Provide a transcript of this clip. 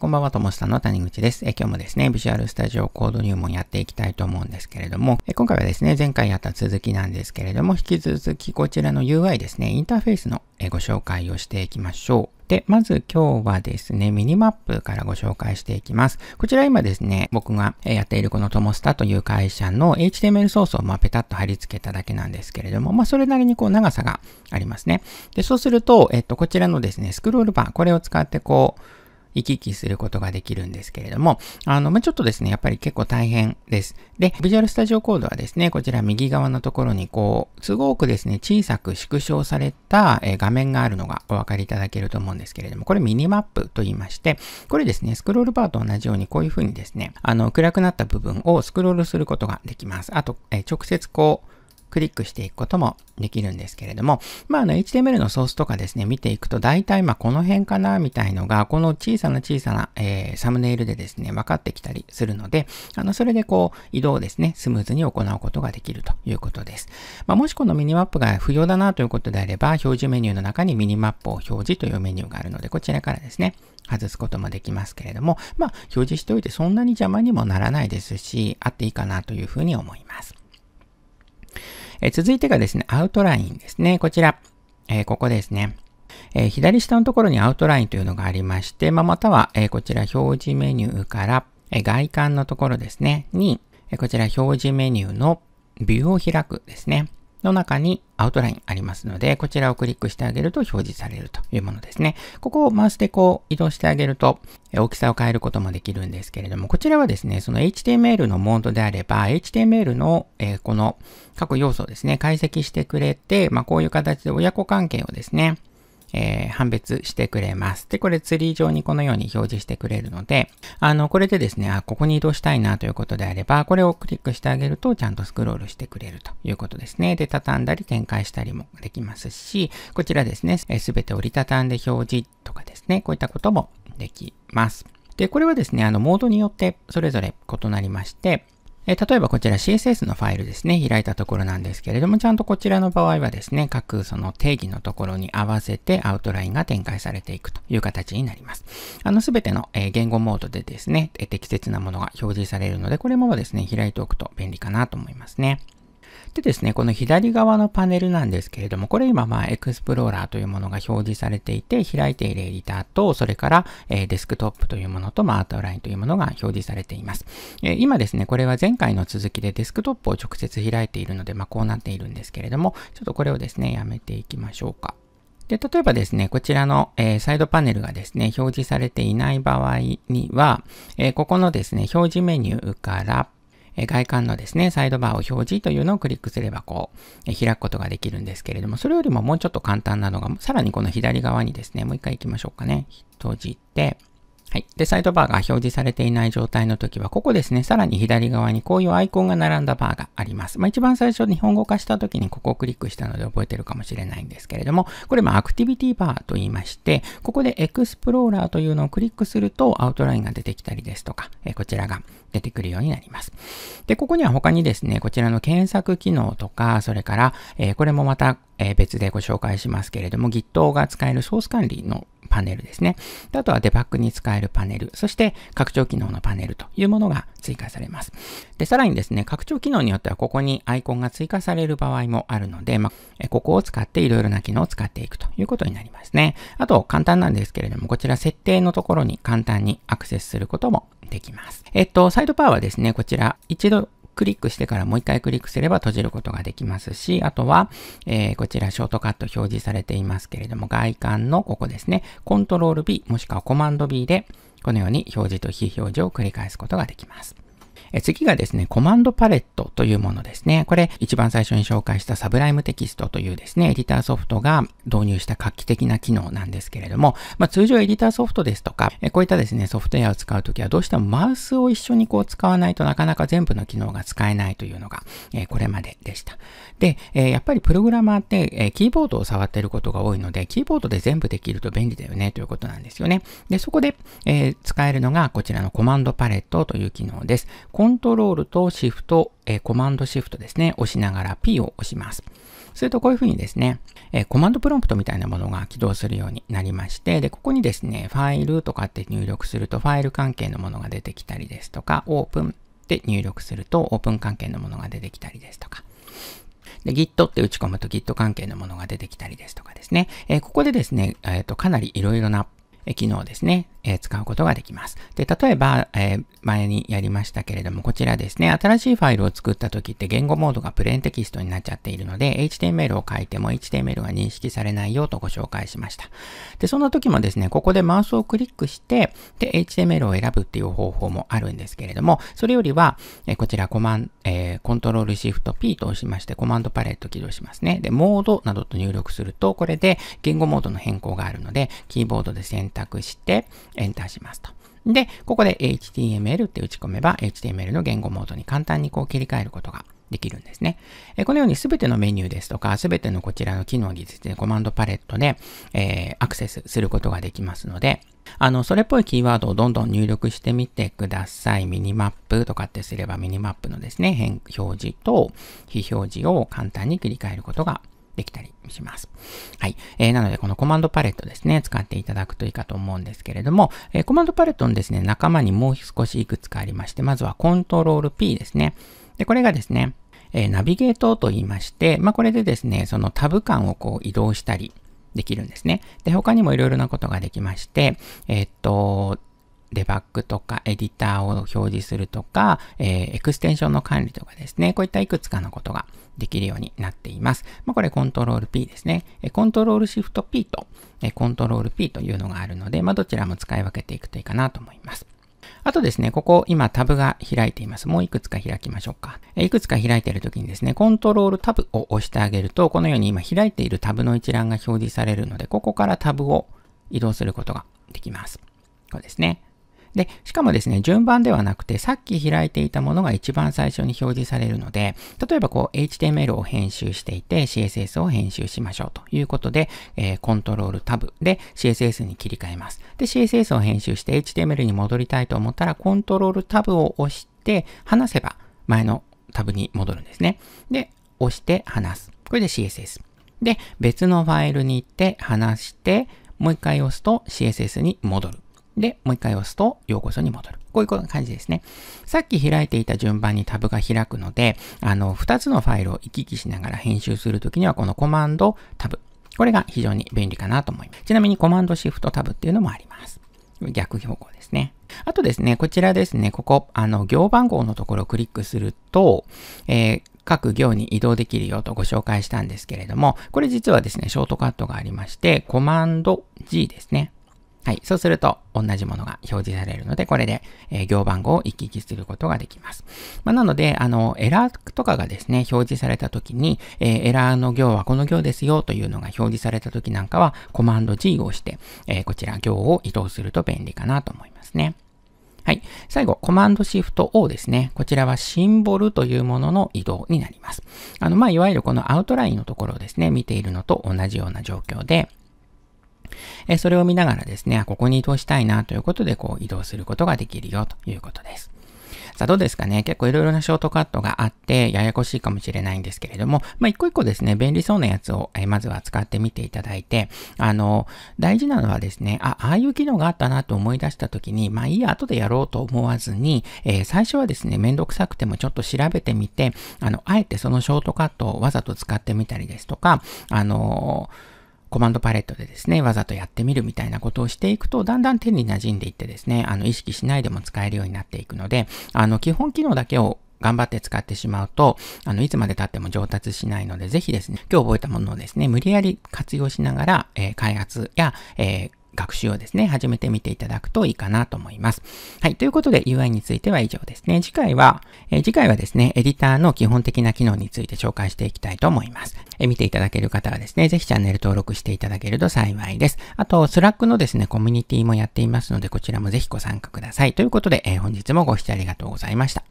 こんばんは、ともさんの谷口です。え今日もですね、ビジュアルスタジオコード入門やっていきたいと思うんですけれども、え今回はですね、前回やった続きなんですけれども、引き続きこちらの UI ですね、インターフェースのえご紹介をしていきましょう。で、まず今日はですね、ミニマップからご紹介していきます。こちら今ですね、僕がやっているこのトモスタという会社の HTML ソースをまあペタッと貼り付けただけなんですけれども、まあそれなりにこう長さがありますね。で、そうすると、えっと、こちらのですね、スクロールバー、これを使ってこう、行き来することができるんですけれども、あの、まあ、ちょっとですね、やっぱり結構大変です。で、Visual Studio Code はですね、こちら右側のところにこう、すごくですね、小さく縮小された画面があるのがお分かりいただけると思うんですけれども、これミニマップと言いまして、これですね、スクロールバーと同じようにこういうふうにですね、あの、暗くなった部分をスクロールすることができます。あと、え直接こう、クリックしていくこともできるんですけれども、まあ、あの、HTML のソースとかですね、見ていくと、大体、まあ、この辺かな、みたいのが、この小さな小さな、えー、サムネイルでですね、分かってきたりするので、あの、それでこう、移動をですね、スムーズに行うことができるということです。まあ、もしこのミニマップが不要だなということであれば、表示メニューの中にミニマップを表示というメニューがあるので、こちらからですね、外すこともできますけれども、まあ、表示しておいてそんなに邪魔にもならないですし、あっていいかなというふうに思います。え続いてがですね、アウトラインですね。こちら、えここですね。え左下のところにアウトラインというのがありまして、まあ、または、えこちら表示メニューから、え外観のところですね、に、えこちら表示メニューのビューを開くですね。の中にアウトラインありますので、こちらをクリックしてあげると表示されるというものですね。ここをマウスでこう移動してあげると大きさを変えることもできるんですけれども、こちらはですね、その HTML のモードであれば、HTML の、えー、この各要素をですね、解析してくれて、まあ、こういう形で親子関係をですね、えー、判別してくれます。で、これツリー上にこのように表示してくれるので、あの、これでですね、あ、ここに移動したいなということであれば、これをクリックしてあげると、ちゃんとスクロールしてくれるということですね。で、畳んだり展開したりもできますし、こちらですね、すべて折りたたんで表示とかですね、こういったこともできます。で、これはですね、あの、モードによってそれぞれ異なりまして、え例えばこちら CSS のファイルですね、開いたところなんですけれども、ちゃんとこちらの場合はですね、各その定義のところに合わせてアウトラインが展開されていくという形になります。あの、すべての、え言語モードでですね、適切なものが表示されるので、これもですね、開いておくと便利かなと思いますね。でですね、この左側のパネルなんですけれども、これ今まあエクスプローラーというものが表示されていて、開いているエディターと、それから、えデスクトップというものと、まあ、アウトラインというものが表示されています。え今ですね、これは前回の続きでデスクトップを直接開いているので、まあ、こうなっているんですけれども、ちょっとこれをですね、やめていきましょうか。で、例えばですね、こちらの、えー、サイドパネルがですね、表示されていない場合には、えー、ここのですね、表示メニューからえ外観のですね、サイドバーを表示というのをクリックすればこう、え開くことができるんですけれども、それよりももうちょっと簡単なのが、さらにこの左側にですね、もう一回行きましょうかね。閉じて、はい。で、サイドバーが表示されていない状態の時は、ここですね、さらに左側にこういうアイコンが並んだバーがあります。まあ、一番最初日本語化した時にここをクリックしたので覚えてるかもしれないんですけれども、これもアクティビティバーと言いまして、ここでエクスプローラーというのをクリックするとアウトラインが出てきたりですとか、えこちらが出てくるようになります。で、ここには他にですね、こちらの検索機能とか、それから、えー、これもまた、えー、別でご紹介しますけれども、Git が使えるソース管理のパネルですね。あとはデバッグに使えるパネル、そして拡張機能のパネルというものが追加されます。で、さらにですね、拡張機能によってはここにアイコンが追加される場合もあるので、まあ、ここを使っていろいろな機能を使っていくということになりますね。あと、簡単なんですけれども、こちら設定のところに簡単にアクセスすることもできます。えっと、ドバーはですね、こちら、一度クリックしてからもう一回クリックすれば閉じることができますし、あとは、えー、こちらショートカット表示されていますけれども、外観のここですね、コントロール B もしくはコマンド B で、このように表示と非表示を繰り返すことができます。次がですね、コマンドパレットというものですね。これ、一番最初に紹介したサブライムテキストというですね、エディターソフトが導入した画期的な機能なんですけれども、まあ、通常エディターソフトですとか、こういったですね、ソフトウェアを使うときは、どうしてもマウスを一緒にこう使わないとなかなか全部の機能が使えないというのが、えこれまででした。で、えやっぱりプログラマーって、えキーボードを触っていることが多いので、キーボードで全部できると便利だよねということなんですよね。で、そこで、え使えるのがこちらのコマンドパレットという機能です。コントロールとシフト、えコマンドシフトですね、押しながら P を押します。するとこういうふうにですね、えコマンドプロンプトみたいなものが起動するようになりまして、で、ここにですね、ファイルとかって入力するとファイル関係のものが出てきたりですとか、オープンって入力するとオープン関係のものが出てきたりですとか、で、Git って打ち込むと Git 関係のものが出てきたりですとかですね。えー、ここでですね、えっ、ー、と、かなり色々な機能ですね、えー、使うことができます。で、例えば、えー、前にやりましたけれども、こちらですね、新しいファイルを作った時って言語モードがプレーンテキストになっちゃっているので、HTML を書いても HTML が認識されないよとご紹介しました。で、そんな時もですね、ここでマウスをクリックして、で、HTML を選ぶっていう方法もあるんですけれども、それよりは、えー、こちらコマン、えー、コントロールシフト P と押しまして、コマンドパレット起動しますね。で、モードなどと入力すると、これで言語モードの変更があるので、キーボードで選択択して、エンターしますと。で、ここで HTML って打ち込めば、HTML の言語モードに簡単にこう切り替えることができるんですね。えこのようにすべてのメニューですとか、すべてのこちらの機能にでコマンドパレットで、えー、アクセスすることができますので、あの、それっぽいキーワードをどんどん入力してみてください。ミニマップとかってすればミニマップのですね、変表示と非表示を簡単に切り替えることができたりします。はい。えー、なので、このコマンドパレットですね、使っていただくといいかと思うんですけれども、えー、コマンドパレットのですね、仲間にもう少しいくつかありまして、まずはコントロール P ですね。で、これがですね、えー、ナビゲートと言いまして、まあ、これでですね、そのタブ間をこう移動したりできるんですね。で、他にもいろいろなことができまして、えー、っと、デバッグとかエディターを表示するとか、えー、エクステンションの管理とかですね、こういったいくつかのことができるようになっています。まあ、これコントロール P ですね。コントロールシフト P と、えコントロール P というのがあるので、まあ、どちらも使い分けていくといいかなと思います。あとですね、ここ今タブが開いています。もういくつか開きましょうか。いくつか開いているときにですね、コントロールタブを押してあげると、このように今開いているタブの一覧が表示されるので、ここからタブを移動することができます。こうですね。で、しかもですね、順番ではなくて、さっき開いていたものが一番最初に表示されるので、例えばこう、HTML を編集していて、CSS を編集しましょうということで、えー、コントロールタブで CSS に切り替えます。で、CSS を編集して HTML に戻りたいと思ったら、コントロールタブを押して、離せば前のタブに戻るんですね。で、押して離す。これで CSS。で、別のファイルに行って、離して、もう一回押すと CSS に戻る。で、もう一回押すと、ようこそに戻る。こういう感じですね。さっき開いていた順番にタブが開くので、あの、二つのファイルを行き来しながら編集するときには、このコマンドタブ。これが非常に便利かなと思います。ちなみにコマンドシフトタブっていうのもあります。逆方向ですね。あとですね、こちらですね、ここ、あの、行番号のところをクリックすると、えー、各行に移動できるよとご紹介したんですけれども、これ実はですね、ショートカットがありまして、コマンド G ですね。はい。そうすると、同じものが表示されるので、これで、えー、行番号を行き来することができます。まあ、なので、あの、エラーとかがですね、表示された時に、えー、エラーの行はこの行ですよというのが表示された時なんかは、コマンド G を押して、えー、こちら行を移動すると便利かなと思いますね。はい。最後、コマンドシフト O ですね。こちらはシンボルというものの移動になります。あの、まあ、いわゆるこのアウトラインのところをですね、見ているのと同じような状況で、えそれを見ながらですね、ここに移動したいなということで、こう移動することができるよということです。さあどうですかね結構いろいろなショートカットがあって、ややこしいかもしれないんですけれども、まあ、一個一個ですね、便利そうなやつを、えまずは使ってみていただいて、あの、大事なのはですね、あ、ああいう機能があったなと思い出した時に、まあいいや、後でやろうと思わずに、えー、最初はですね、めんどくさくてもちょっと調べてみて、あの、あえてそのショートカットをわざと使ってみたりですとか、あのーコマンドパレットでですね、わざとやってみるみたいなことをしていくと、だんだん手に馴染んでいってですね、あの、意識しないでも使えるようになっていくので、あの、基本機能だけを頑張って使ってしまうと、あの、いつまで経っても上達しないので、ぜひですね、今日覚えたものをですね、無理やり活用しながら、えー、開発や、えー、学習をですね、始めてみていただくといいかなと思います。はい。ということで UI については以上ですね。次回は、えー、次回はですね、エディターの基本的な機能について紹介していきたいと思います。えー、見ていただける方はですね、ぜひチャンネル登録していただけると幸いです。あと、スラックのですね、コミュニティもやっていますので、こちらもぜひご参加ください。ということで、えー、本日もご視聴ありがとうございました。